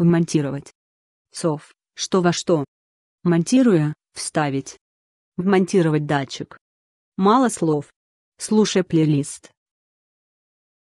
Вмонтировать. Сов. Что во что. Монтируя, вставить. Вмонтировать датчик. Мало слов. Слушай плейлист.